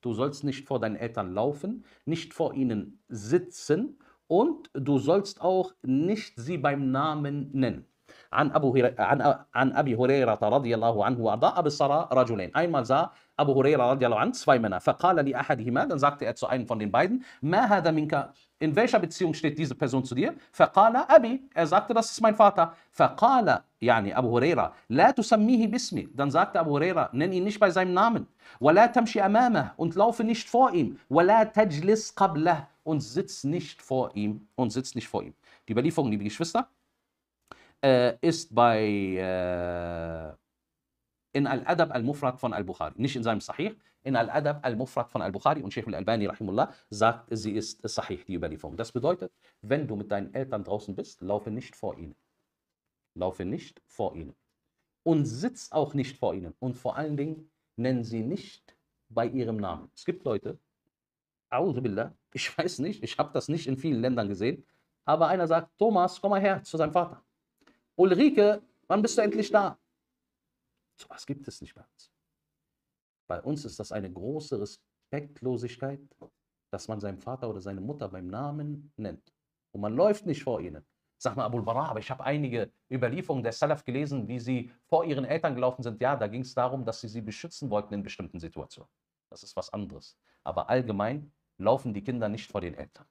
Du sollst nicht vor deinen Eltern laufen, nicht vor ihnen sitzen und du sollst auch nicht sie beim Namen nennen. عن أبو هر... عن... عن أبي هريرة رضي الله عنه وأرضاه أبي الصرا رجلين einmal sah Abu Huraira radiallahu an zwei Männer. فقال لأحدهما dann sagte er zu einem von den beiden ما هذا منك in welcher Beziehung steht diese Person zu dir? فقال أبي er sagte das ist mein Vater فقال يعني Abu Huraira, لا تسميه باسمي. Dann sagte Abu Huraira, nenn ihn nicht bei seinem Namen. ولا تمشي أمامه und laufe nicht vor ihm. ولا تجلس قبله und sitz nicht vor ihm und sitz nicht vor ihm. Die Überlieferung, liebe Geschwister, äh, ist bei äh, in Al-Adab al-Mufrad von Al-Bukhari, nicht in seinem Sahih, in Al-Adab al-Mufrad von Al-Bukhari und Sheikh al-Albani rahimullah sagt, sie ist Sahih, die Überlieferung. Das bedeutet, wenn du mit deinen Eltern draußen bist, laufe nicht vor ihnen laufe nicht vor ihnen und sitz auch nicht vor ihnen. Und vor allen Dingen nennen sie nicht bei ihrem Namen. Es gibt Leute, ich weiß nicht, ich habe das nicht in vielen Ländern gesehen, aber einer sagt, Thomas, komm mal her zu seinem Vater. Ulrike, wann bist du endlich da? So was gibt es nicht bei uns. Bei uns ist das eine große Respektlosigkeit, dass man seinen Vater oder seine Mutter beim Namen nennt. Und man läuft nicht vor ihnen sag mal Abu Bara, aber ich habe einige Überlieferungen der Salaf gelesen, wie sie vor ihren Eltern gelaufen sind. Ja, da ging es darum, dass sie sie beschützen wollten in bestimmten Situationen. Das ist was anderes. Aber allgemein laufen die Kinder nicht vor den Eltern.